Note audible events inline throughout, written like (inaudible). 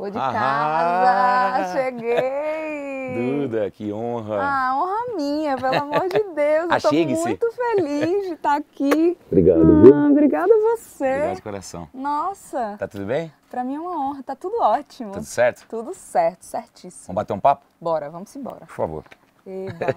Vou de ah casa, cheguei! Duda, que honra! Ah, honra minha, pelo amor de Deus! Achegue-se! Estou muito feliz de estar tá aqui. Obrigado, ah, viu? Obrigada a você. Obrigado de coração. Nossa! Tá tudo bem? Pra mim é uma honra, tá tudo ótimo. Tudo certo? Tudo certo, certíssimo. Vamos bater um papo? Bora, vamos embora. Por favor. Eba.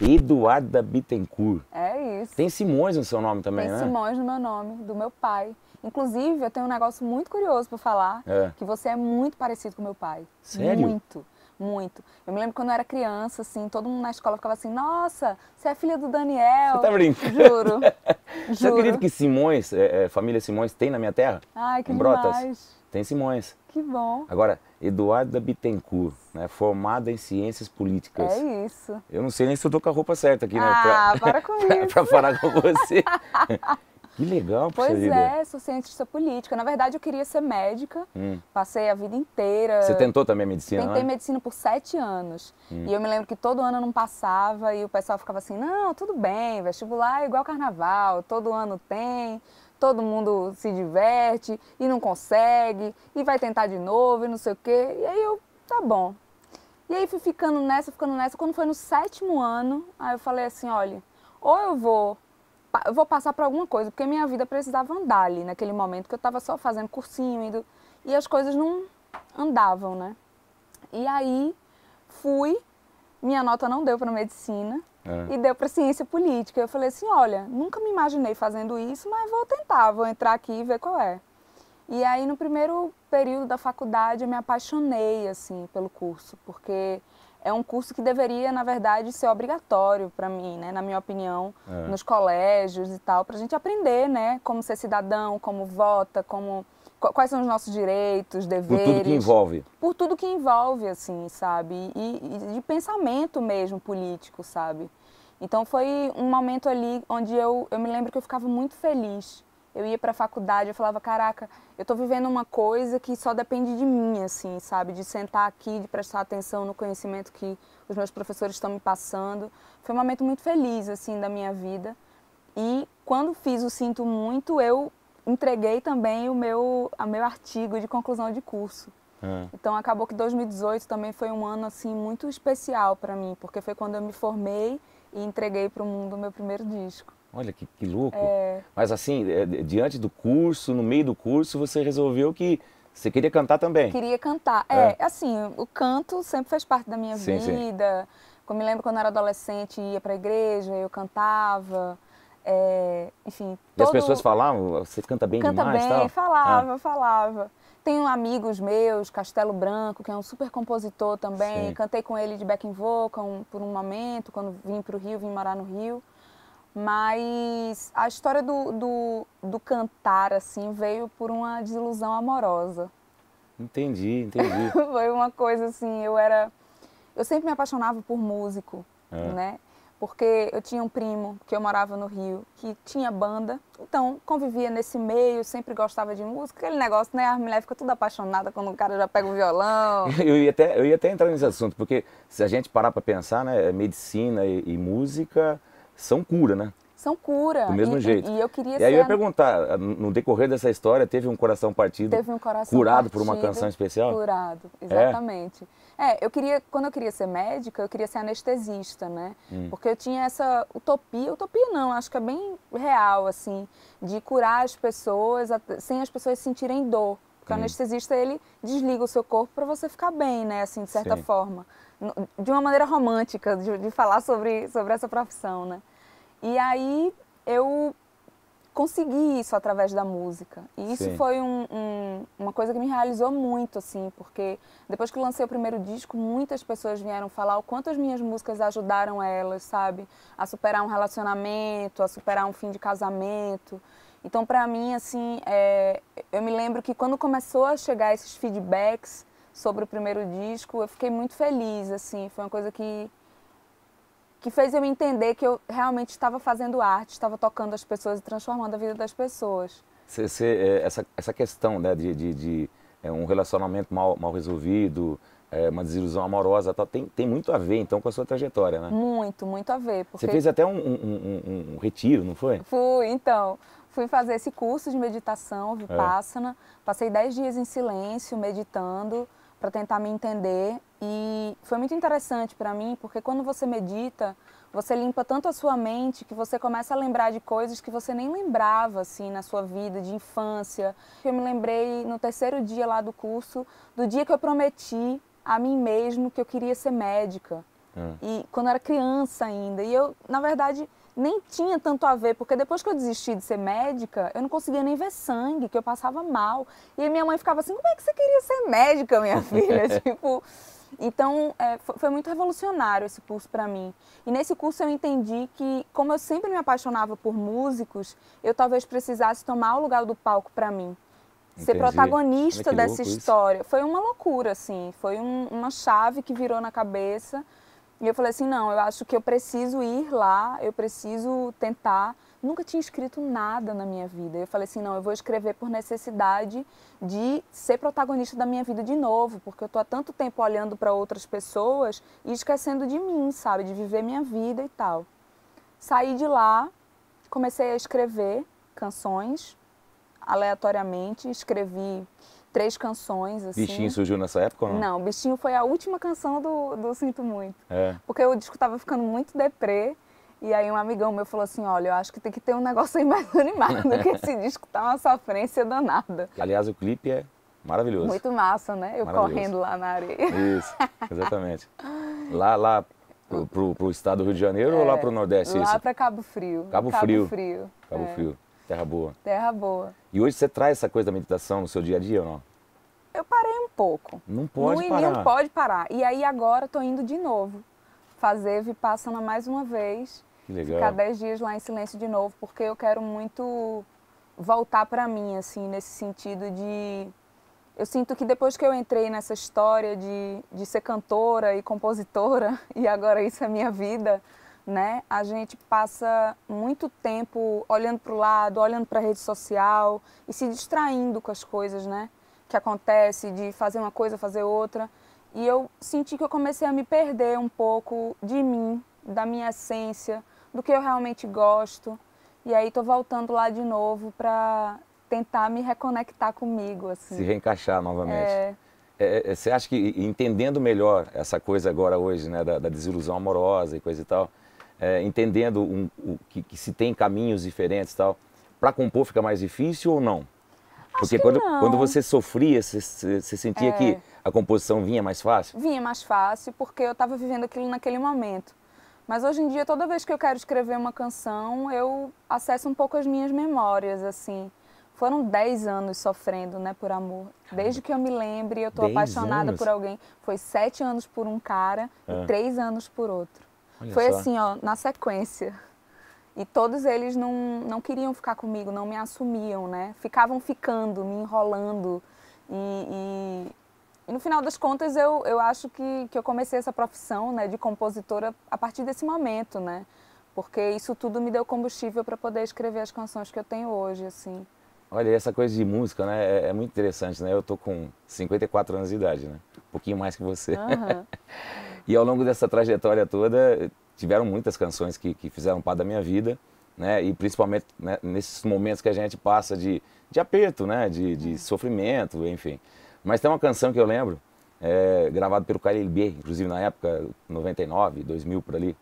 Eduarda Bittencourt. É isso. Tem Simões no seu nome também, Tem né? Tem Simões no meu nome, do meu pai. Inclusive, eu tenho um negócio muito curioso para falar, é. que você é muito parecido com meu pai. Sério? Muito. Muito. Eu me lembro quando eu era criança, assim, todo mundo na escola ficava assim, nossa, você é filha do Daniel. Você tá brincando? Juro. (laughs) Juro. Você acredita que Simões, é, é, família Simões, tem na minha terra? Ai, que em demais. Tem Simões. Que bom. Agora, Eduarda Bittencourt, né, formada em ciências políticas. É isso. Eu não sei nem se eu tô com a roupa certa aqui, né? Ah, pra, para (laughs) com isso. pra, pra falar com você. (laughs) Que legal, Pois é, sou cientista política. Na verdade, eu queria ser médica, hum. passei a vida inteira. Você tentou também medicina? Tentei né? medicina por sete anos. Hum. E eu me lembro que todo ano eu não passava e o pessoal ficava assim: não, tudo bem, vestibular é igual carnaval, todo ano tem todo mundo se diverte e não consegue, e vai tentar de novo e não sei o quê. E aí eu, tá bom. E aí fui ficando nessa, ficando nessa. Quando foi no sétimo ano, aí eu falei assim: olha, ou eu vou vou passar por alguma coisa, porque minha vida precisava andar ali naquele momento, que eu estava só fazendo cursinho, indo, e as coisas não andavam, né? E aí fui, minha nota não deu para medicina é. e deu para ciência política. Eu falei assim, olha, nunca me imaginei fazendo isso, mas vou tentar, vou entrar aqui e ver qual é. E aí no primeiro período da faculdade eu me apaixonei assim pelo curso, porque é um curso que deveria, na verdade, ser obrigatório para mim, né, na minha opinião, é. nos colégios e tal, para a gente aprender, né, como ser cidadão, como vota, como quais são os nossos direitos, deveres. Por tudo que envolve. Por tudo que envolve, assim, sabe? E, e de pensamento mesmo político, sabe? Então foi um momento ali onde eu, eu me lembro que eu ficava muito feliz eu ia para a faculdade, eu falava, caraca, eu estou vivendo uma coisa que só depende de mim, assim, sabe? De sentar aqui, de prestar atenção no conhecimento que os meus professores estão me passando. Foi um momento muito feliz, assim, da minha vida. E quando fiz o Sinto Muito, eu entreguei também o meu, o meu artigo de conclusão de curso. É. Então acabou que 2018 também foi um ano assim muito especial para mim, porque foi quando eu me formei e entreguei para o mundo o meu primeiro disco. Olha que, que louco. É... Mas assim, é, diante do curso, no meio do curso, você resolveu que você queria cantar também? Queria cantar. É, é. assim, o canto sempre fez parte da minha sim, vida. Sim. Eu me lembro quando eu era adolescente, ia para a igreja, eu cantava. É, enfim. E as pessoas falavam, você canta bem canta demais? Canta bem, tal? falava, ah. falava. Tenho amigos meus, Castelo Branco, que é um super compositor também. Sim. Cantei com ele de backing vocal um, por um momento, quando vim para o Rio, vim morar no Rio. Mas a história do, do, do cantar, assim, veio por uma desilusão amorosa. Entendi, entendi. (laughs) Foi uma coisa assim, eu era. Eu sempre me apaixonava por músico, é. né? Porque eu tinha um primo que eu morava no Rio, que tinha banda, então convivia nesse meio, sempre gostava de música, aquele negócio, né? A mulher fica toda apaixonada quando o cara já pega o violão. (laughs) eu, ia até, eu ia até entrar nesse assunto, porque se a gente parar para pensar, né? Medicina e, e música são cura, né? São cura. Do mesmo e, jeito. E, e, eu queria E aí ser... eu ia perguntar, no decorrer dessa história, teve um coração partido? Teve um coração Curado partido, por uma canção especial? Curado, é? exatamente. É. é. eu queria, quando eu queria ser médica, eu queria ser anestesista, né? Hum. Porque eu tinha essa utopia, utopia não, acho que é bem real, assim, de curar as pessoas sem as pessoas sentirem dor. Porque hum. o anestesista, ele desliga o seu corpo para você ficar bem, né? Assim, de certa Sim. forma de uma maneira romântica, de, de falar sobre, sobre essa profissão, né? E aí eu consegui isso através da música. E isso Sim. foi um, um, uma coisa que me realizou muito, assim, porque depois que eu lancei o primeiro disco, muitas pessoas vieram falar o quanto as minhas músicas ajudaram elas, sabe? A superar um relacionamento, a superar um fim de casamento. Então, para mim, assim, é, eu me lembro que quando começou a chegar esses feedbacks, sobre o primeiro disco, eu fiquei muito feliz, assim, foi uma coisa que que fez eu entender que eu realmente estava fazendo arte, estava tocando as pessoas e transformando a vida das pessoas. Cê, cê, é, essa, essa questão né, de, de, de é, um relacionamento mal, mal resolvido, é, uma desilusão amorosa, tá, tem, tem muito a ver então com a sua trajetória, né? Muito, muito a ver. Porque... Você fez até um, um, um, um retiro, não foi? Fui, então. Fui fazer esse curso de meditação, é. Vipassana. É. Passei 10 dias em silêncio, meditando para tentar me entender. E foi muito interessante para mim, porque quando você medita, você limpa tanto a sua mente que você começa a lembrar de coisas que você nem lembrava assim na sua vida de infância. Eu me lembrei no terceiro dia lá do curso do dia que eu prometi a mim mesmo que eu queria ser médica. Hum. E quando era criança ainda. E eu, na verdade, nem tinha tanto a ver, porque depois que eu desisti de ser médica, eu não conseguia nem ver sangue, que eu passava mal. E minha mãe ficava assim: como é que você queria ser médica, minha (laughs) filha? tipo. Então, é, foi muito revolucionário esse curso para mim. E nesse curso eu entendi que, como eu sempre me apaixonava por músicos, eu talvez precisasse tomar o lugar do palco para mim. Entendi. Ser protagonista dessa história. Isso. Foi uma loucura, assim. Foi um, uma chave que virou na cabeça. E eu falei assim: não, eu acho que eu preciso ir lá, eu preciso tentar. Nunca tinha escrito nada na minha vida. Eu falei assim: não, eu vou escrever por necessidade de ser protagonista da minha vida de novo, porque eu estou há tanto tempo olhando para outras pessoas e esquecendo de mim, sabe? De viver minha vida e tal. Saí de lá, comecei a escrever canções aleatoriamente, escrevi três canções. Assim. Bichinho surgiu nessa época ou não? Não, Bichinho foi a última canção do, do Sinto Muito. É. Porque o disco tava ficando muito deprê. E aí um amigão meu falou assim, olha, eu acho que tem que ter um negócio aí mais (laughs) animado, que esse (laughs) disco tá uma sofrência danada. Aliás, o clipe é maravilhoso. Muito massa, né? Eu correndo lá na areia. Isso, exatamente. lá, lá pro, pro, pro estado do Rio de Janeiro é, ou lá pro Nordeste? É lá para Cabo Frio. Cabo, Cabo Frio. Frio. Cabo é. Frio. Terra Boa. Terra Boa. E hoje você traz essa coisa da meditação no seu dia a dia ou não? Eu parei um pouco. Não pode no, parar. Não pode parar. E aí agora estou indo de novo fazer Vipassana mais uma vez. Que legal. Ficar 10 dias lá em silêncio de novo, porque eu quero muito voltar para mim, assim, nesse sentido de... Eu sinto que depois que eu entrei nessa história de, de ser cantora e compositora, (laughs) e agora isso é minha vida, né? A gente passa muito tempo olhando para o lado, olhando para a rede social e se distraindo com as coisas, né? Que acontece de fazer uma coisa, fazer outra. E eu senti que eu comecei a me perder um pouco de mim, da minha essência, do que eu realmente gosto. E aí tô voltando lá de novo para tentar me reconectar comigo, assim. Se reencaixar novamente. É, é, é você acha que entendendo melhor essa coisa agora hoje, né, da, da desilusão amorosa e coisa e tal, é, entendendo um, o, que, que, se tem caminhos diferentes tal, para compor fica mais difícil ou não? Porque quando, não. quando você sofria, você, você sentia é... que a composição vinha mais fácil? Vinha mais fácil, porque eu estava vivendo aquilo naquele momento. Mas hoje em dia, toda vez que eu quero escrever uma canção, eu acesso um pouco as minhas memórias, assim. Foram 10 anos sofrendo, né, por amor. Desde que eu me lembre, eu tô apaixonada anos? por alguém. Foi 7 anos por um cara ah. e 3 anos por outro. Olha Foi só. assim, ó, na sequência. E todos eles não, não queriam ficar comigo, não me assumiam, né? Ficavam ficando, me enrolando. E, e, e no final das contas, eu, eu acho que, que eu comecei essa profissão né, de compositora a partir desse momento, né? Porque isso tudo me deu combustível para poder escrever as canções que eu tenho hoje, assim. Olha, essa coisa de música, né, é, é, muito interessante, né? Eu tô com 54 anos de idade, né? Um pouquinho mais que você. Uhum. (laughs) e ao longo dessa trajetória toda, tiveram muitas canções que, que fizeram parte da minha vida, né? E principalmente né, nesses momentos que a gente passa de, de aperto, né? De, de uhum. sofrimento, enfim. Mas tem uma canção que eu lembro, é, gravada pelo Calilbê, inclusive na época, 99, 2000, por ali,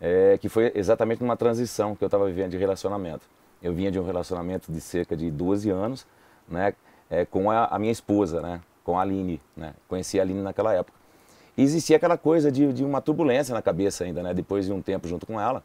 é, que foi exatamente numa transição que eu estava vivendo de relacionamento. Eu vinha de um relacionamento de cerca de 12 anos, né, é, com a, a, minha esposa, né, com a Aline, né, conheci a Aline naquela época. E existia aquela coisa de, de uma turbulência na cabeça ainda, né, depois de um tempo junto com ela,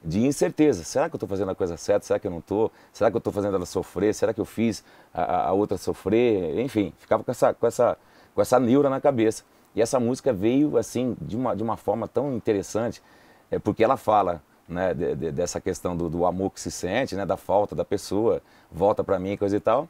de incerteza. Será que eu estou fazendo a coisa certa? Será que eu não estou? Será que eu estou fazendo ela sofrer? Será que eu fiz a, a, outra sofrer? Enfim, ficava com essa, com, essa, com essa neura na cabeça. E essa música veio assim de uma, de uma forma tão interessante, é, porque ela fala né, de, de, dessa questão do, do, amor que se sente, né, da falta da pessoa, volta para mim, coisa e tal.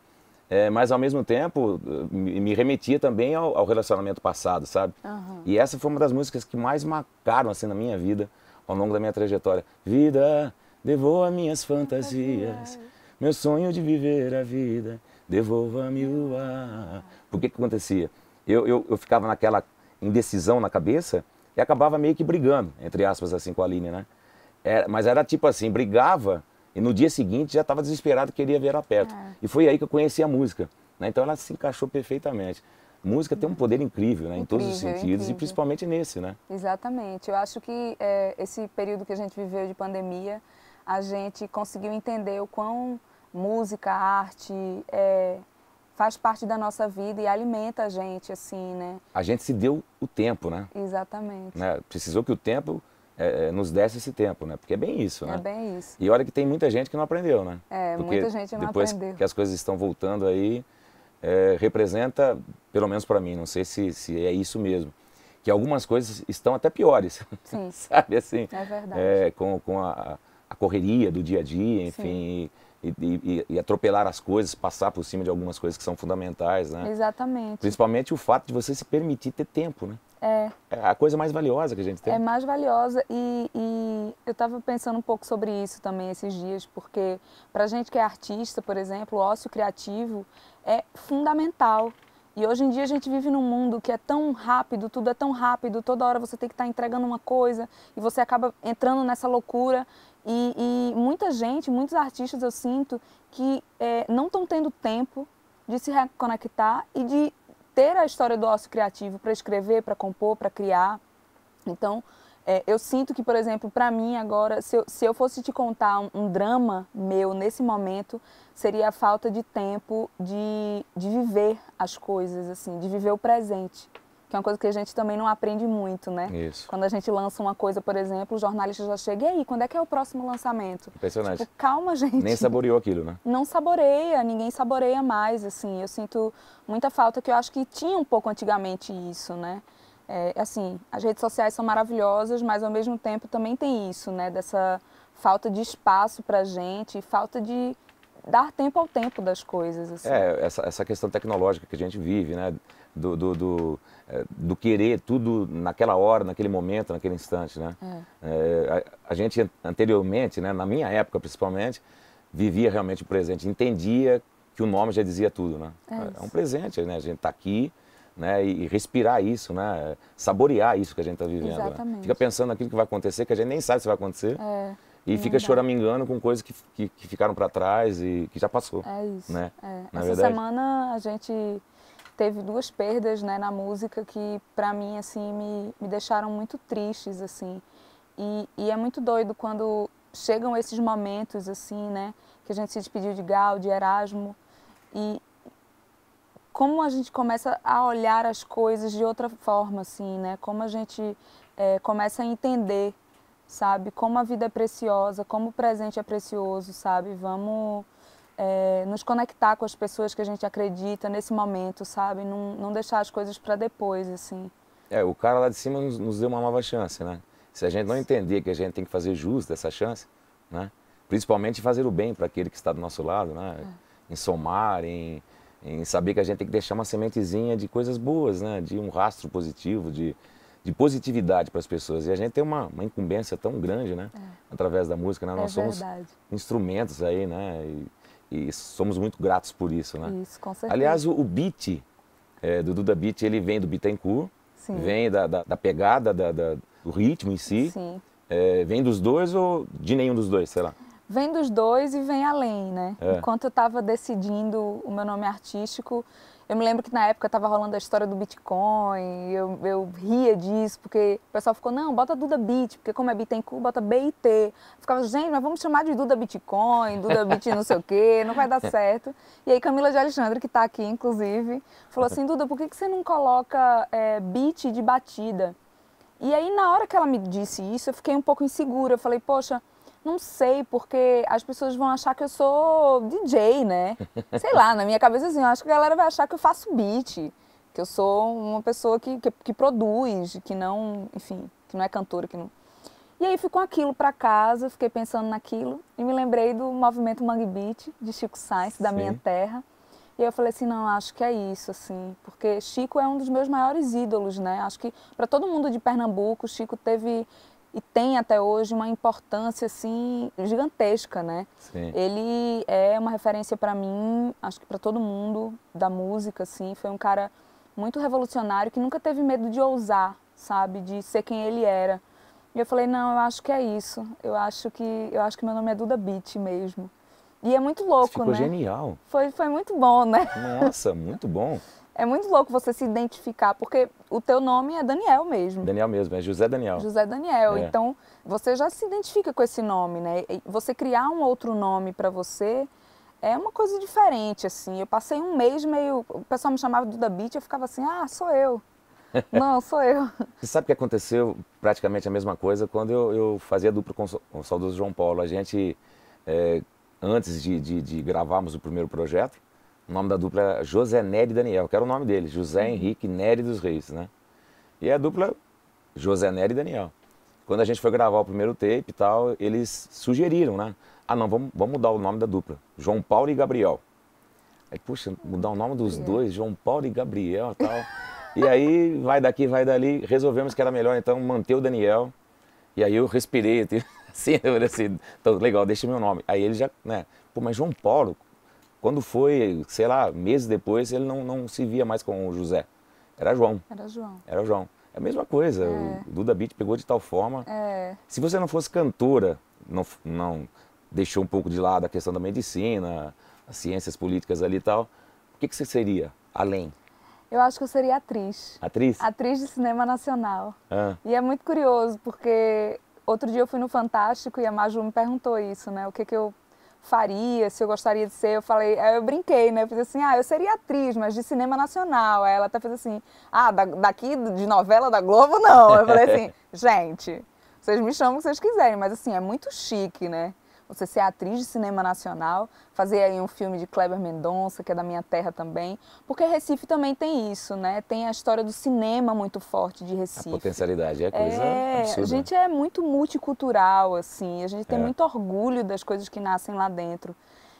É, mas ao mesmo tempo me, me remetia também ao, ao, relacionamento passado, sabe? Uhum. E essa foi uma das músicas que mais marcaram assim na minha vida, ao longo da minha trajetória. Vida, devolva minhas fantasias, meu sonho de viver a vida, devolva-me o ar. Por que que acontecia? Eu, eu, eu ficava naquela indecisão na cabeça e acabava meio que brigando, entre aspas, assim, com a Aline, né? Era, mas era tipo assim, brigava e no dia seguinte já estava desesperado, queria ver ela perto. É. E foi aí que eu conheci a música. Né? Então ela se encaixou perfeitamente. Música tem um uhum. poder incrível, né? Incrível, em todos os sentidos incrível. e principalmente nesse, né? Exatamente. Eu acho que é, esse período que a gente viveu de pandemia, a gente conseguiu entender o quão música, arte é, faz parte da nossa vida e alimenta a gente, assim, né? A gente se deu o tempo, né? Exatamente. Né? Precisou que o tempo é, é, nos desse esse tempo, né? Porque é bem isso, é né? É bem isso. E olha que tem muita gente que não aprendeu, né? É, Porque muita gente não depois aprendeu. Depois que as coisas estão voltando aí, é, representa, pelo menos para mim, não sei se, se é isso mesmo, que algumas coisas estão até piores, Sim. (laughs) sabe assim? É verdade. É, com com a, a, correria do dia a dia, enfim, e, e, e, atropelar as coisas, passar por cima de algumas coisas que são fundamentais, né? Exatamente. Principalmente o fato de você se permitir ter tempo, né? É. é a coisa mais valiosa que a gente tem. É mais valiosa e, e eu estava pensando um pouco sobre isso também esses dias, porque para gente que é artista, por exemplo, o ócio criativo é fundamental. E hoje em dia a gente vive num mundo que é tão rápido, tudo é tão rápido, toda hora você tem que estar tá entregando uma coisa e você acaba entrando nessa loucura. E, e muita gente, muitos artistas eu sinto que é, não estão tendo tempo de se reconectar e de ter a história do ócio criativo para escrever, para compor, para criar. Então, é, eu sinto que, por exemplo, para mim agora, se eu, se eu, fosse te contar um, um, drama meu nesse momento, seria a falta de tempo de, de viver as coisas, assim, de viver o presente que é uma coisa que a gente também não aprende muito, né? Isso. Quando a gente lança uma coisa, por exemplo, o jornalista já chega, e aí, quando é que é o próximo lançamento? Impressionante. Tipo, calma, (laughs) gente. Nem saboreou aquilo, né? Não saboreia, ninguém saboreia mais, assim. Eu sinto muita falta, que eu acho que tinha um pouco antigamente isso, né? É, assim, as redes sociais são maravilhosas, mas ao mesmo tempo também tem isso, né? Dessa falta de espaço pra gente, falta de dar tempo ao tempo das coisas. Assim. É, essa, essa questão tecnológica que a gente vive, né? do, do, do, é, do, querer tudo naquela hora, naquele momento, naquele instante. Né? É. É, a, a, gente anteriormente, né, na minha época principalmente, vivia realmente o presente, entendia que o nome já dizia tudo. Né? É, é, é um presente, né? a gente está aqui né, e respirar isso, né, saborear isso que a gente está vivendo. Né? Fica pensando naquilo que vai acontecer, que a gente nem sabe se vai acontecer. É, e fica verdade. choramingando com coisas que, que, que ficaram para trás e que já passou. É isso. Né? Essa verdade? semana a gente teve duas perdas né, na música que para mim assim me, me deixaram muito tristes assim e, e, é muito doido quando chegam esses momentos assim né que a gente se despediu de Gal de Erasmo e como a gente começa a olhar as coisas de outra forma assim né como a gente é, começa a entender sabe como a vida é preciosa como o presente é precioso sabe vamos é, nos conectar com as pessoas que a gente acredita nesse momento, sabe? Não, não deixar as coisas para depois, assim. É, o cara lá de cima nos, nos, deu uma nova chance, né? Se a gente não entender que a gente tem que fazer jus dessa chance, né? Principalmente fazer o bem para aquele que está do nosso lado, né? É. Em somar, em, em saber que a gente tem que deixar uma sementezinha de coisas boas, né? De um rastro positivo, de, de positividade para as pessoas. E a gente tem uma, uma incumbência tão grande, né? É. Através da música, né? É Nós é somos instrumentos aí, né? E e somos muito gratos por isso, né? Isso, com certeza. Aliás, o, o beat é, do Duda Beat, ele vem do Bittencourt, Sim. vem da, da, da pegada, da, da, do ritmo em si. Sim. É, vem dos dois ou de nenhum dos dois, sei lá? vem dos dois e vem além, né? É. Enquanto eu estava decidindo o meu nome artístico, eu me lembro que na época estava rolando a história do Bitcoin, eu, eu ria disso, porque o pessoal ficou, não, bota Duda Bit, porque como é Bitcoin, bota B e T. Eu ficava, gente, mas vamos chamar de Duda Bitcoin, Duda Bit não sei o quê, não vai dar (laughs) é. certo. E aí Camila de Alexandre, que está aqui, inclusive, falou assim, Duda, por que, que você não coloca é, Bit de batida? E aí, na hora que ela me disse isso, eu fiquei um pouco insegura. Eu falei, poxa, não sei, porque as pessoas vão achar que eu sou DJ, né? (laughs) Sei lá, na minha cabeça assim, eu acho que a galera vai achar que eu faço beat, que eu sou uma pessoa que, que, que produz, que não, enfim, que não é cantora, que não. E aí ficou aquilo para casa, fiquei pensando naquilo e me lembrei do movimento Mangue Beat de Chico Sainz, da Sim. minha terra. E eu falei assim, não, acho que é isso, assim, porque Chico é um dos meus maiores ídolos, né? Acho que para todo mundo de Pernambuco, Chico teve e tem até hoje uma importância assim gigantesca, né? Sim. Ele é uma referência para mim, acho que para todo mundo da música assim, foi um cara muito revolucionário que nunca teve medo de ousar, sabe, de ser quem ele era. E eu falei: "Não, eu acho que é isso. Eu acho que eu acho que meu nome é Duda Beat mesmo". E é muito louco, Ficou né? Ficou genial. Foi foi muito bom, né? Nossa, muito bom é muito louco você se identificar, porque o teu nome é Daniel mesmo. Daniel mesmo, é José Daniel. José Daniel. É. Então, você já se identifica com esse nome, né? você criar um outro nome para você é uma coisa diferente, assim. Eu passei um mês meio. O pessoal me chamava do The Beat, eu ficava assim, ah, sou eu. (laughs) Não, sou eu. Você sabe que aconteceu praticamente a mesma coisa quando eu, eu fazia dupla com o saudoso João Paulo. A gente, é, antes de, de, de gravarmos o primeiro projeto, o nome da dupla era é José Nery e Daniel, que era o nome dele, José uhum. Henrique Nery dos Reis, né? E a dupla José Nery e Daniel. Quando a gente foi gravar o primeiro tape e tal, eles sugeriram, né? Ah, não, vamos, vamos mudar o nome da dupla. João Paulo e Gabriel. Aí, puxa, mudar o nome dos uhum. dois, João Paulo e Gabriel e tal. E aí, vai daqui, vai dali. Resolvemos que era melhor, então, manter o Daniel. E aí eu respirei, (laughs) assim, eu falei assim, então, legal, deixa meu nome. Aí ele já, né? Pô, mas João Paulo, quando foi, sei lá, meses depois, ele não, não se via mais com o José. Era João. Era João. Era João. É a mesma coisa. É. O Duda Beat pegou de tal forma. É. Se você não fosse cantora, não, não deixou um pouco de lado a questão da medicina, as ciências políticas ali e tal, o que, que você seria além? Eu acho que eu seria atriz. Atriz? Atriz de cinema nacional. Ah. E é muito curioso, porque outro dia eu fui no Fantástico e a Maju me perguntou isso, né? O que, que eu faria, se eu gostaria de ser. Eu falei, eu brinquei, né? Eu fiz assim, ah, eu seria atriz, mas de cinema nacional. Aí ela até fez assim, ah, da, daqui de novela da Globo, não. Eu falei assim, (laughs) gente, vocês me chamam o que vocês quiserem, mas assim, é muito chique, né? você ser atriz de cinema nacional, fazer aí um filme de Kleber Mendonça, que é da minha terra também, porque Recife também tem isso, né? Tem a história do cinema muito forte de Recife. A potencialidade é coisa é, absurda. A gente é muito multicultural, assim, a gente tem é. muito orgulho das coisas que nascem lá dentro.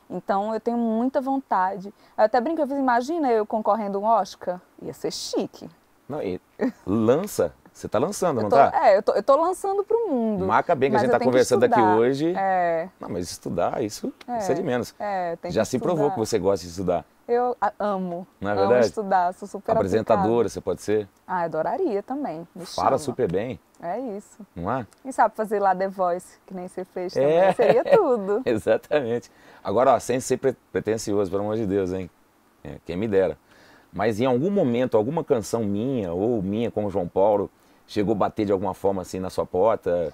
Então eu tenho muita vontade. Eu até brinco, eu fiz, imagina eu concorrendo um Oscar, ia ser chique. Não, e lança você está lançando, eu não está? É, eu tô, eu tô lançando para o mundo. Marca bem que a gente está conversando aqui hoje. É. Não, mas estudar, isso é, isso é de menos. É, Já se estudar. provou que você gosta de estudar. Eu amo. Não é amo verdade? estudar, sou super Apresentadora, aplicada. você pode ser? Ah, adoraria também. Fala super bem. É isso. Não é? E sabe fazer lá The Voice, que nem você fez é. também, é. seria tudo. (laughs) Exatamente. Agora, ó, sem ser pretencioso, pelo amor de Deus, hein? É, quem me dera. Mas em algum momento, alguma canção minha ou minha com o João Paulo, chegou a bater de alguma forma assim na sua porta?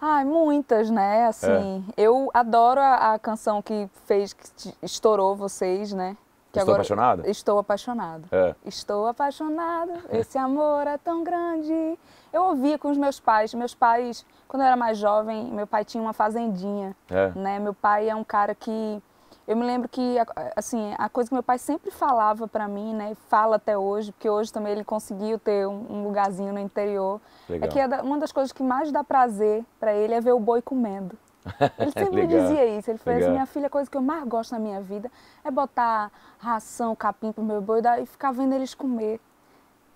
Ai, muitas, né? Assim, é. eu adoro a, a, canção que fez, que estourou vocês, né? Que estou apaixonado? Estou apaixonado. É. Estou apaixonado, esse amor é tão grande. Eu ouvia com os meus pais. Meus pais, quando eu era mais jovem, meu pai tinha uma fazendinha, é. né? Meu pai é um cara que eu me lembro que, assim, a coisa que meu pai sempre falava para mim, né, fala até hoje, porque hoje também ele conseguiu ter um lugarzinho no interior, é Legal. é que uma das coisas que mais dá prazer para ele é ver o boi comendo. (laughs) Ele sempre me dizia isso. Ele falou assim: minha filha, a coisa que eu mais gosto na minha vida é botar ração, capim pro meu boi e ficar vendo eles comer.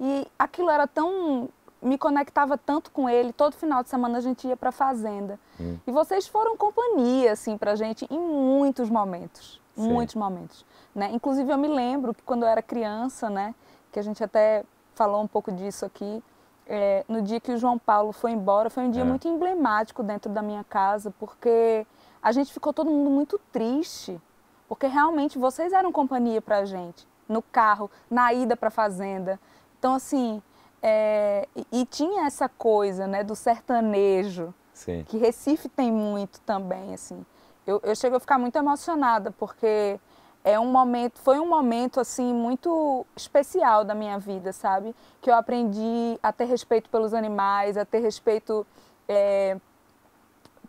E aquilo era tão me conectava tanto com ele. Todo final de semana a gente ia para a fazenda. Hum. E vocês foram companhia assim para gente em muitos momentos, Sim. muitos momentos, né? Inclusive eu me lembro que quando eu era criança, né, que a gente até falou um pouco disso aqui, é, no dia que o João Paulo foi embora, foi um dia é. muito emblemático dentro da minha casa, porque a gente ficou todo mundo muito triste, porque realmente vocês eram companhia para a gente no carro, na ida para a fazenda. Então assim, é, e, tinha essa coisa, né, do sertanejo, Sim. que Recife tem muito também, assim. Eu, eu chego a ficar muito emocionada, porque é um momento, foi um momento, assim, muito especial da minha vida, sabe? Que eu aprendi a ter respeito pelos animais, a ter respeito é,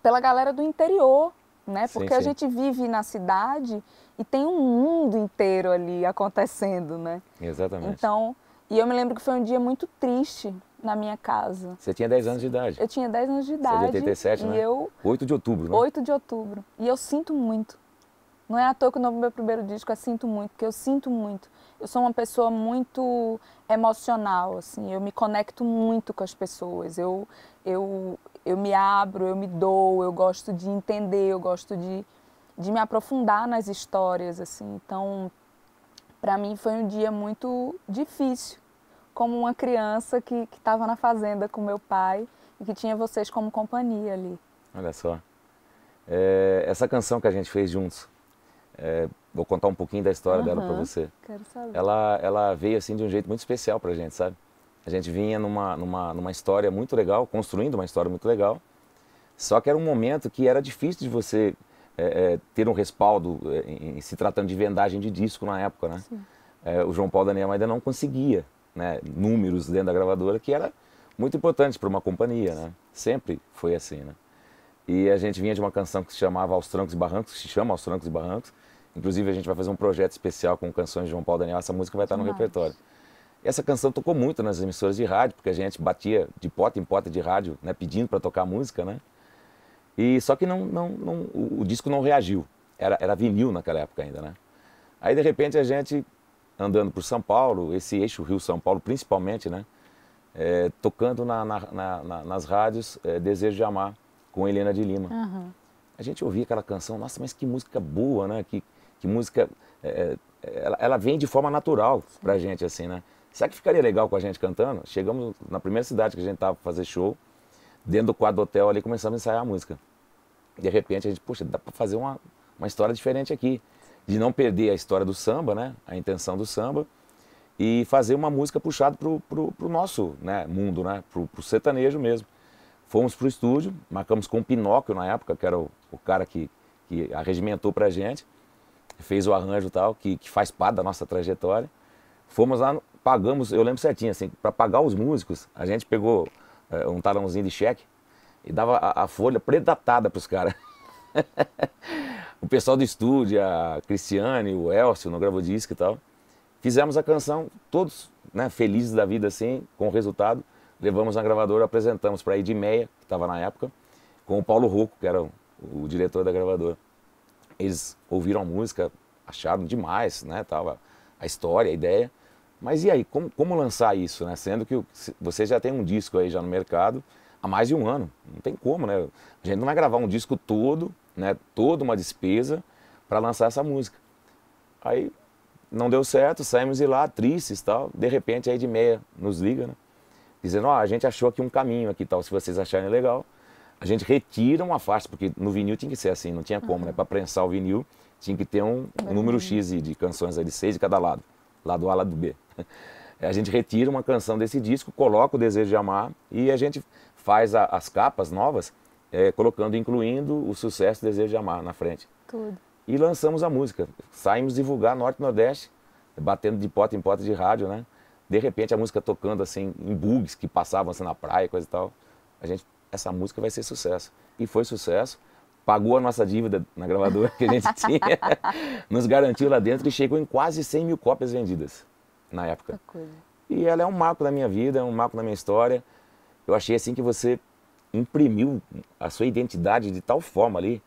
pela galera do interior, né? Porque sim, sim. a gente vive na cidade e tem um mundo inteiro ali acontecendo, né? Exatamente. Então, e eu me lembro que foi um dia muito triste na minha casa. Você tinha 10 anos de idade? Eu tinha 10 anos de idade. Você é de 87, e né? Eu... 8 de outubro, né? 8 de outubro. E eu sinto muito. Não é à toa que o meu primeiro disco é Sinto Muito, porque eu sinto muito. Eu sou uma pessoa muito emocional, assim, eu me conecto muito com as pessoas. Eu, eu, eu me abro, eu me dou, eu gosto de entender, eu gosto de, de me aprofundar nas histórias, assim. Então, para mim foi um dia muito difícil, como uma criança que estava na fazenda com meu pai e que tinha vocês como companhia ali. Olha só. É, essa canção que a gente fez juntos, é, vou contar um pouquinho da história uhum, dela para você. Quero saber. Ela, ela veio assim de um jeito muito especial para a gente, sabe? A gente vinha numa, numa, numa história muito legal, construindo uma história muito legal. Só que era um momento que era difícil de você é, é, ter um respaldo é, em, se tratando de vendagem de disco na época, né? É, o João Paulo Daniel ainda não conseguia né, números dentro da gravadora, que era muito importante para uma companhia, né? Sempre foi assim, né? E a gente vinha de uma canção que se chamava Aos Trancos e Barrancos, que se chama Aos Trancos e Barrancos. Inclusive, a gente vai fazer um projeto especial com canções de João Paulo Daniel. Essa música vai estar no repertório. E essa canção tocou muito nas emissoras de rádio, porque a gente batia de porta em porta de rádio, né, pedindo para tocar a música, né? E só que não, não, não o, o disco não reagiu. Era, era vinil naquela época ainda, né? Aí de repente a gente andando por São Paulo, esse eixo Rio São Paulo principalmente, né? É, tocando na, na, na, nas rádios é, Desejo de Amar com Helena de Lima. Uhum. A gente ouvia aquela canção, nossa, mas que música boa, né? Que, que música. É, é ela, ela, vem de forma natural para pra gente, assim, né? Será que ficaria legal com a gente cantando? Chegamos na primeira cidade que a gente tava pra fazer show, dentro do quadro do hotel ali começamos a ensaiar a música. De repente a gente, puxa, dá para fazer uma, uma história diferente aqui. De não perder a história do samba, né? A intenção do samba. E fazer uma música puxada pro, pro, pro nosso né? mundo, né? Pro, pro sertanejo mesmo. Fomos pro estúdio, marcamos com o Pinóquio na época, que era o, o cara que, que arregimentou pra gente. Fez o arranjo e tal, que, que faz parte da nossa trajetória. Fomos lá, pagamos, eu lembro certinho, assim, para pagar os músicos, a gente pegou é, um talãozinho de cheque e dava a, a folha predatada para os caras. (laughs) o pessoal do estúdio, a Cristiane, o Elcio, no Gravo Disco e tal, fizemos a canção, todos né, felizes da vida assim, com o resultado. Levamos na gravadora, apresentamos para a Edmeia, que estava na época, com o Paulo Rocco, que era o, o diretor da gravadora. Eles ouviram a música, acharam demais, né? Tava a história, a ideia. Mas e aí, como, como lançar isso, né? Sendo que você já tem um disco aí já no mercado há mais de um ano. Não tem como, né? A gente não vai gravar um disco todo, né? Toda uma despesa para lançar essa música. Aí não deu certo, saímos de lá tristes tal. De repente aí de meia nos liga, né? Dizendo, ó, a gente achou aqui um caminho aqui tal, se vocês acharem legal. A gente retira uma faixa, porque no vinil tinha que ser assim, não tinha como, uhum. né? Para prensar o vinil tinha que ter um, um número X de, de canções aí, de seis de cada lado. Lado A, lado B. (laughs) a gente retira uma canção desse disco, coloca o Desejo de Amar e a gente faz a, as capas novas, é, colocando, incluindo o sucesso Desejo de Amar na frente. Tudo. E lançamos a música. Saímos divulgar Norte e Nordeste, batendo de porta em porta de rádio, né? De repente a música tocando assim, em bugs que passavam assim na praia, coisa e tal. A gente, essa música vai ser sucesso. E foi sucesso pagou a nossa dívida na gravadora que a gente (laughs) tinha, nos garantiu lá dentro e chegou em quase 100 mil cópias vendidas na época. E ela é um marco da minha vida, é um marco da minha história. Eu achei assim que você imprimiu a sua identidade de tal forma ali.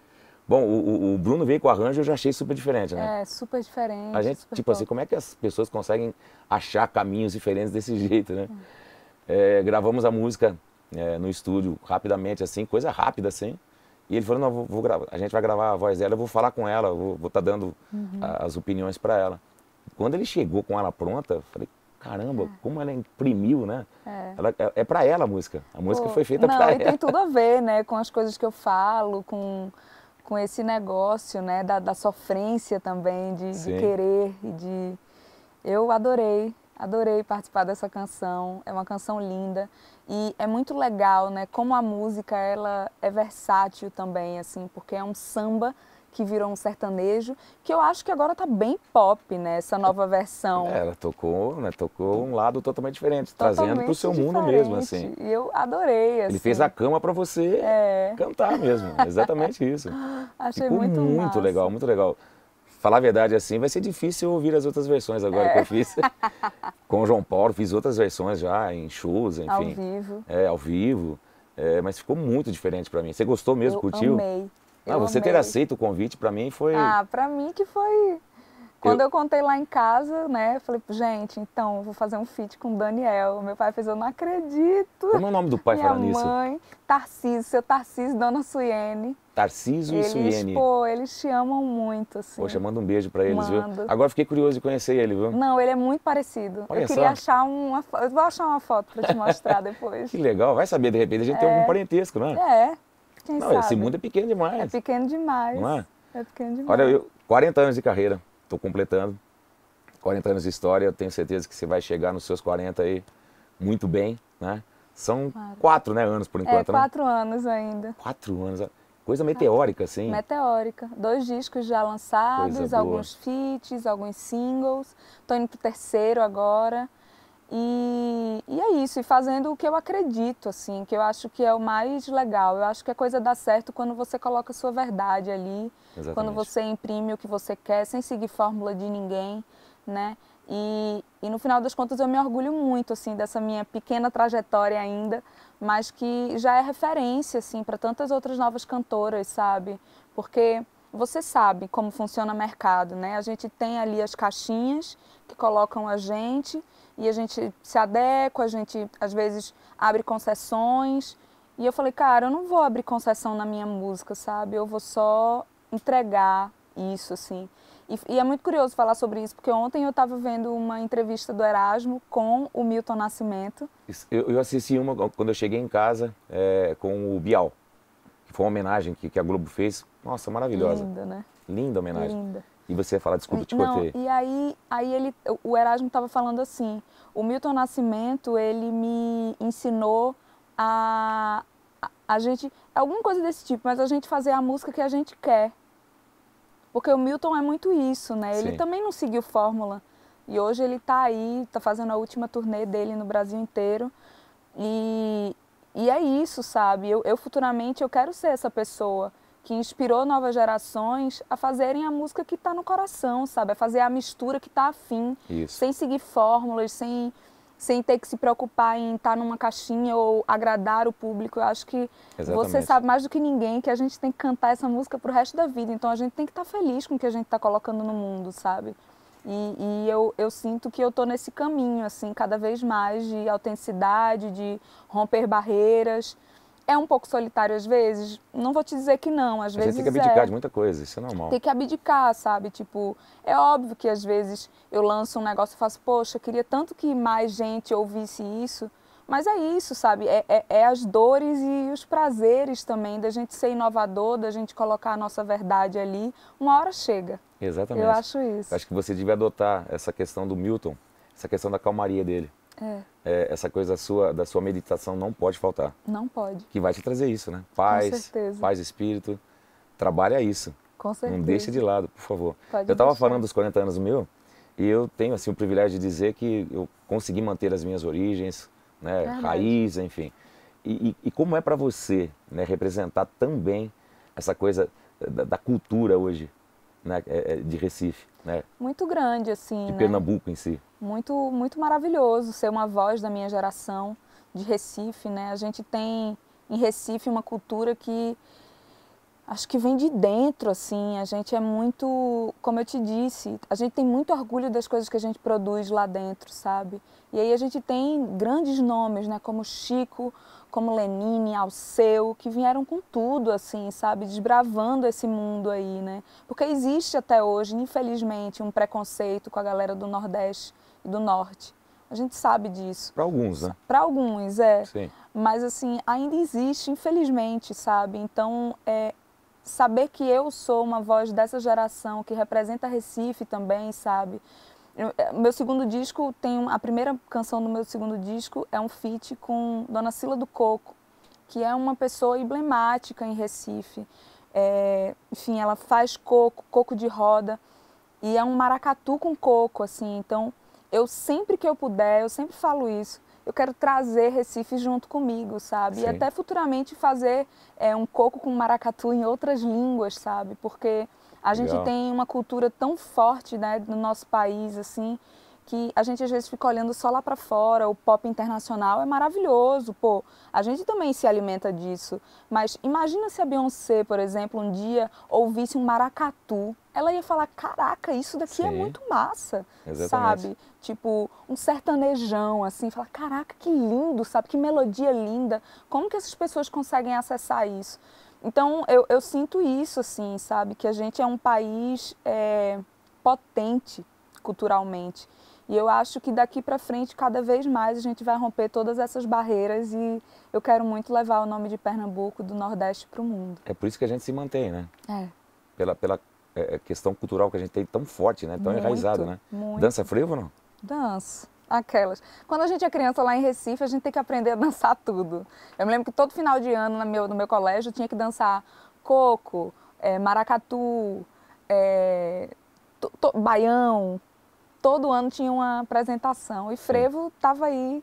Bom, o, o Bruno veio com o arranjo, eu já achei super diferente, né? É, super diferente. A gente, tipo assim, top. assim, como é que as pessoas conseguem achar caminhos diferentes desse (laughs) jeito, né? Hum. É, gravamos a música é, no estúdio rapidamente, assim, coisa rápida, assim. E ele falou, não, vou, vou gravar, a gente vai gravar a voz dela, eu vou falar com ela, vou estar tá dando uhum. a, as opiniões para ela. Quando ele chegou com ela pronta, falei, caramba, é. como ela imprimiu, né? É, ela, é, é para ela a música. A música Pô, foi feita para ela. E tem tudo a ver, né, com as coisas que eu falo, com, com esse negócio, né, da, da sofrência também, de, de, querer e de... Eu adorei, adorei participar dessa canção. É uma canção linda e é muito legal, né, como a música, ela é versátil também, assim, porque é um samba que virou um sertanejo, que eu acho que agora está bem pop, né? Essa nova versão. É, ela tocou, né? Tocou um lado totalmente diferente, totalmente trazendo para o seu diferente. mundo mesmo, assim. E eu adorei, assim. Ele fez a cama para você é. cantar mesmo, (laughs) exatamente isso. Achei Ficou muito muito massa. legal, muito legal. Falar a verdade assim, vai ser difícil ouvir as outras versões agora é. que eu fiz. (laughs) Com o João Paulo, fiz outras versões já, em shows, enfim. Ao vivo. É, ao vivo. É, mas ficou muito diferente para mim. Você gostou mesmo, eu curtiu? Amei. Ah, você amei. ter aceito o convite para mim foi. Ah, para mim que foi. Quando eu... eu... contei lá em casa, né, falei, gente, então vou fazer um feat com o Daniel. Meu pai fez, eu não acredito. Como é o nome do pai falando isso? Minha mãe, Tarcísio, seu Tarcísio, dona Suiene. Tarcísio e Suiene. Pô, eles te amam muito, assim. Poxa, manda um beijo para eles, mando. viu? Agora fiquei curioso de conhecer ele, viu? Não, ele é muito parecido. Olha eu queria achar uma... Eu vou achar uma foto para te mostrar (laughs) depois. que legal, vai saber, de repente a gente é... tem algum parentesco, né? É. é. Quem não, sabe? esse mundo é pequeno demais. É pequeno demais. Não é? é pequeno demais. Olha, eu, 40 anos de carreira, estou completando. 40 anos de história, eu tenho certeza que você vai chegar nos seus 40 aí muito bem, né? São claro. quatro né, anos por é, enquanto, é, quatro né? anos ainda. Quatro anos, coisa meteórica, sim. Meteórica. Dois discos já lançados, alguns feats, alguns singles. Estou indo o terceiro agora. E, e, é isso, e fazendo o que eu acredito, assim, que eu acho que é o mais legal. Eu acho que a coisa dá certo quando você coloca a sua verdade ali, Exatamente. quando você imprime o que você quer, sem seguir fórmula de ninguém, né? E, e no final das contas eu me orgulho muito, assim, dessa minha pequena trajetória ainda, mas que já é referência, assim, para tantas outras novas cantoras, sabe? Porque você sabe como funciona o mercado, né? A gente tem ali as caixinhas que colocam a gente e a gente se adequa, a gente às vezes abre concessões. E eu falei, cara, eu não vou abrir concessão na minha música, sabe? Eu vou só entregar isso, assim. E, e é muito curioso falar sobre isso, porque ontem eu estava vendo uma entrevista do Erasmo com o Milton Nascimento. Eu, eu assisti uma quando eu cheguei em casa é, com o Bial, que foi uma homenagem que, que a Globo fez nossa, maravilhosa. Linda, né? Linda homenagem. Linda. E você ia falar, desculpa, te Não, E aí, aí ele, o Erasmo estava falando assim, o Milton Nascimento, ele me ensinou a, a, a gente, alguma coisa desse tipo, mas a gente fazer a música que a gente quer. Porque o Milton é muito isso, né? Ele Sim. também não seguiu fórmula. E hoje ele está aí, está fazendo a última turnê dele no Brasil inteiro. E, e é isso, sabe? Eu, eu, futuramente eu quero ser essa pessoa que inspirou novas gerações a fazerem a música que está no coração, sabe? A fazer a mistura que está afim, Isso. sem seguir fórmulas, sem, sem ter que se preocupar em estar tá numa caixinha ou agradar o público. Eu acho que Exatamente. você sabe mais do que ninguém que a gente tem que cantar essa música para o resto da vida. Então a gente tem que estar tá feliz com o que a gente está colocando no mundo, sabe? E, e, eu, eu sinto que eu estou nesse caminho, assim, cada vez mais de autenticidade, de romper barreiras, é um pouco solitário às vezes? Não vou te dizer que não, às vezes. Você tem que abdicar é. de muita coisa, isso é normal. Tem que abdicar, sabe? Tipo, é óbvio que às vezes eu lanço um negócio e faço, poxa, queria tanto que mais gente ouvisse isso. Mas é isso, sabe? É, é, é, as dores e os prazeres também da gente ser inovador, da gente colocar a nossa verdade ali. Uma hora chega. Exatamente. Eu acho isso. Acho que você deve adotar essa questão do Milton, essa questão da calmaria dele. É é, essa coisa sua, da sua meditação não pode faltar. Não pode. Que vai te trazer isso, né? Paz, paz espírito. Trabalha isso. Com certeza. Não deixa de lado, por favor. Pode eu estava falando dos 40 anos meu e eu tenho assim o privilégio de dizer que eu consegui manter as minhas origens, né, Verdade. raiz, enfim. E, e, e como é para você né, representar também essa coisa da, da cultura hoje né, é, é, de Recife, né? Muito grande, assim. De né? Pernambuco em si. Muito, muito maravilhoso ser uma voz da minha geração de Recife, né? A gente tem em Recife uma cultura que acho que vem de dentro, assim. A gente é muito, como eu te disse, a gente tem muito orgulho das coisas que a gente produz lá dentro, sabe? E aí a gente tem grandes nomes, né? Como Chico, como Lenine, Alceu, que vieram com tudo, assim, sabe, desbravando esse mundo aí, né? Porque existe até hoje, infelizmente, um preconceito com a galera do Nordeste e do Norte. A gente sabe disso. Para alguns, né? Para alguns, é. Sim. Mas, assim, ainda existe, infelizmente, sabe? Então, é, saber que eu sou uma voz dessa geração, que representa Recife também, sabe? É, meu segundo disco tem a primeira canção do meu segundo disco é um feat com Dona Sila do Coco, que é uma pessoa emblemática em Recife. É, enfim, ela faz coco, coco de roda e é um maracatu com coco, assim. Então, eu sempre que eu puder, eu sempre falo isso. Eu quero trazer Recife junto comigo, sabe? Sim. E até futuramente fazer é, um coco com maracatu em outras línguas, sabe? Porque a gente Legal. tem uma cultura tão forte né, no nosso país, assim, que a gente às vezes fica olhando só lá para fora, o pop internacional é maravilhoso, pô, a gente também se alimenta disso. Mas imagina se a Beyoncé, por exemplo, um dia ouvisse um maracatu, ela ia falar: "Caraca, isso daqui é Sim. é muito massa". Exatamente. Sabe? Tipo, um sertanejão assim, falar: "Caraca, que lindo", sabe? Que melodia linda. Como que essas pessoas conseguem acessar isso? Então eu, eu sinto isso, assim, sabe? Que a gente é um país é, potente culturalmente. E eu acho que daqui para frente, cada vez mais, a gente vai romper todas essas barreiras e eu quero muito levar o nome de Pernambuco, do Nordeste, para o mundo. É por isso que a gente se mantém, né? É. Pela, pela é, é, questão cultural que a gente tem tão forte, né? Tão muito, enraizado, né? Muito. Dança frevo não? Dança aquelas. Quando a gente é criança lá em Recife, a gente tem que aprender a dançar tudo. Eu me lembro que todo final de ano no meu, no meu colégio eu tinha que dançar coco, é, maracatu, é, to, to, baião. Todo ano tinha uma apresentação e frevo estava aí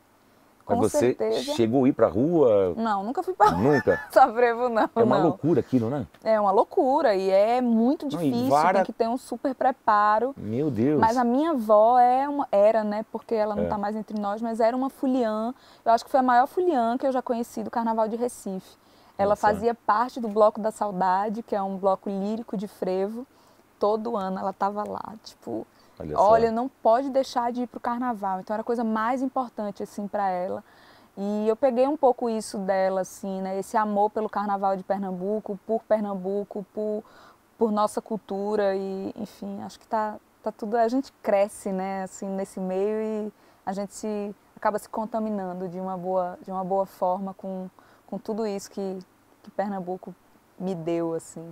com Mas você certeza. chegou a ir pra rua? Não, nunca fui pra rua. Nunca? (laughs) Só frevo, não. É uma não. loucura aquilo, né? É uma loucura e é muito difícil, não, vara... tem que ter um super preparo. Meu Deus. Mas a minha avó é uma... era, né? Porque ela não é. tá mais entre nós, mas era uma fuliã. Eu acho que foi a maior fuliã que eu já conheci do Carnaval de Recife. Tá ela Nossa. fazia parte do Bloco da Saudade, que é um bloco lírico de frevo. Todo ano ela tava lá, tipo, Olha, Olha não pode deixar de ir para o carnaval. Então era a coisa mais importante assim para ela. E eu peguei um pouco isso dela, assim, né? Esse amor pelo carnaval de Pernambuco, por Pernambuco, por, por nossa cultura e, enfim, acho que tá, tá tudo. A gente cresce, né? Assim, nesse meio e a gente se, acaba se contaminando de uma boa, de uma boa forma com, com tudo isso que, que Pernambuco me deu, assim.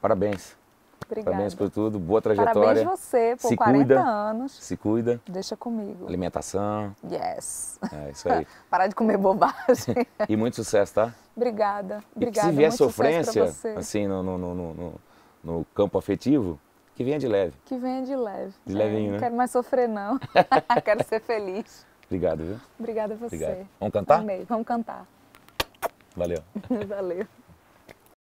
Parabéns. Obrigada. Parabéns por tudo, boa trajetória. Parabéns você por se 40 cuida, anos. Se cuida. Deixa comigo. Alimentação. Yes. É isso aí. (laughs) Parar de comer bobagem. e muito sucesso, tá? Obrigada. Obrigada. E se vier muito sofrência, assim, no, no, no, no, no campo afetivo, que venha de leve. Que venha de leve. De é, levinho, né? Não quero mais sofrer, não. (laughs) quero ser feliz. Obrigado, viu? Obrigada a você. Obrigado. Vamos cantar? Amei. Vamos cantar. Valeu. (laughs) Valeu.